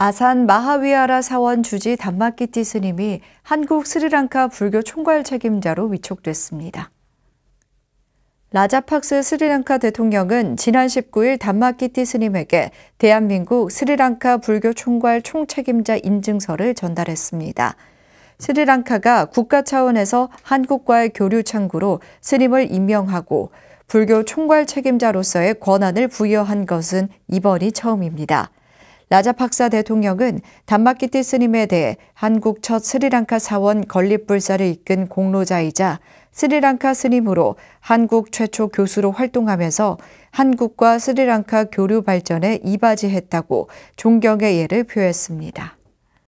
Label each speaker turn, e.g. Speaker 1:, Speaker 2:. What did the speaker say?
Speaker 1: 아산 마하위아라 사원 주지 단마키티 스님이 한국 스리랑카 불교 총괄 책임자로 위촉됐습니다. 라자팍스 스리랑카 대통령은 지난 19일 단마키티 스님에게 대한민국 스리랑카 불교 총괄 총책임자 인증서를 전달했습니다. 스리랑카가 국가 차원에서 한국과의 교류 창구로 스님을 임명하고 불교 총괄 책임자로서의 권한을 부여한 것은 이번이 처음입니다. 라자팍사 대통령은 단마키티 스님에 대해 한국 첫 스리랑카 사원 건립불사를 이끈 공로자이자 스리랑카 스님으로 한국 최초 교수로 활동하면서 한국과 스리랑카 교류 발전에 이바지했다고 존경의 예를 표했습니다.